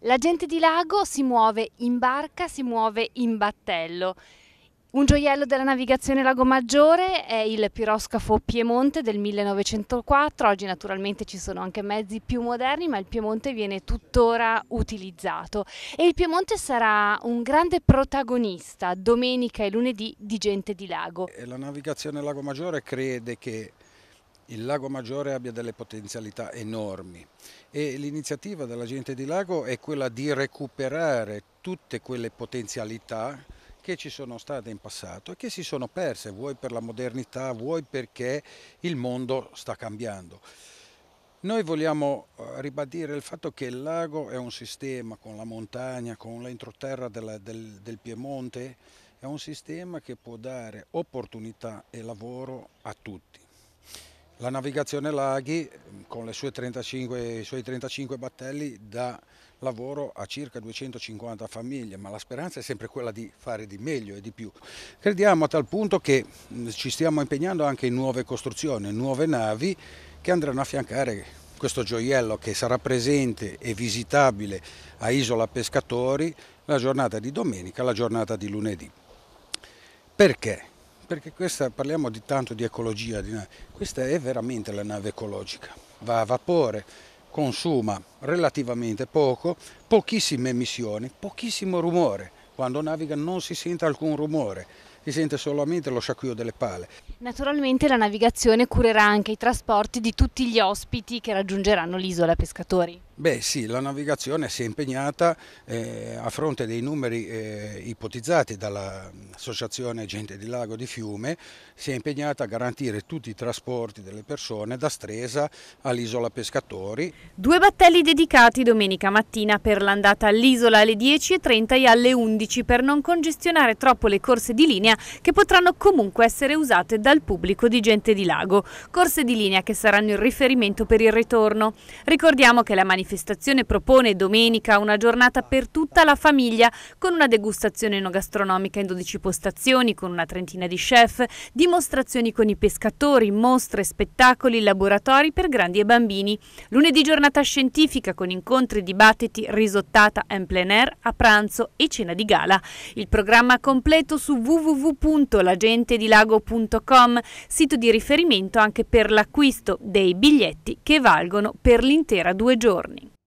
La gente di Lago si muove in barca, si muove in battello. Un gioiello della navigazione Lago Maggiore è il piroscafo Piemonte del 1904, oggi naturalmente ci sono anche mezzi più moderni ma il Piemonte viene tuttora utilizzato e il Piemonte sarà un grande protagonista domenica e lunedì di Gente di Lago. Eh, la navigazione Lago Maggiore crede che il Lago Maggiore abbia delle potenzialità enormi e l'iniziativa della gente di Lago è quella di recuperare tutte quelle potenzialità che ci sono state in passato e che si sono perse, vuoi per la modernità, vuoi perché il mondo sta cambiando. Noi vogliamo eh, ribadire il fatto che il lago è un sistema con la montagna, con l'entroterra del, del Piemonte, è un sistema che può dare opportunità e lavoro a tutti. La navigazione laghi con 35, i suoi 35 battelli dà lavoro a circa 250 famiglie, ma la speranza è sempre quella di fare di meglio e di più. Crediamo a tal punto che mm, ci stiamo impegnando anche in nuove costruzioni, nuove navi che andranno a affiancare questo gioiello che sarà presente e visitabile a Isola Pescatori la giornata di domenica, la giornata di lunedì. Perché? perché questa parliamo di tanto di ecologia, di questa è veramente la nave ecologica, va a vapore, consuma relativamente poco, pochissime emissioni, pochissimo rumore, quando naviga non si sente alcun rumore, si sente solamente lo sciacquio delle pale. Naturalmente la navigazione curerà anche i trasporti di tutti gli ospiti che raggiungeranno l'isola pescatori. Beh sì, la navigazione si è impegnata eh, a fronte dei numeri eh, ipotizzati dall'Associazione mm, Gente di Lago di Fiume, si è impegnata a garantire tutti i trasporti delle persone da Stresa all'isola Pescatori. Due battelli dedicati domenica mattina per l'andata all'isola alle 10.30 e alle 11 per non congestionare troppo le corse di linea che potranno comunque essere usate dal pubblico di Gente di Lago. Corse di linea che saranno il riferimento per il ritorno. Ricordiamo che la manifestazione manifestazione propone domenica una giornata per tutta la famiglia con una degustazione no gastronomica in 12 postazioni, con una trentina di chef, dimostrazioni con i pescatori, mostre, spettacoli, laboratori per grandi e bambini. Lunedì giornata scientifica con incontri, dibattiti, risottata en plein air a pranzo e cena di gala. Il programma completo su www.lagentedilago.com, sito di riferimento anche per l'acquisto dei biglietti che valgono per l'intera due giorni.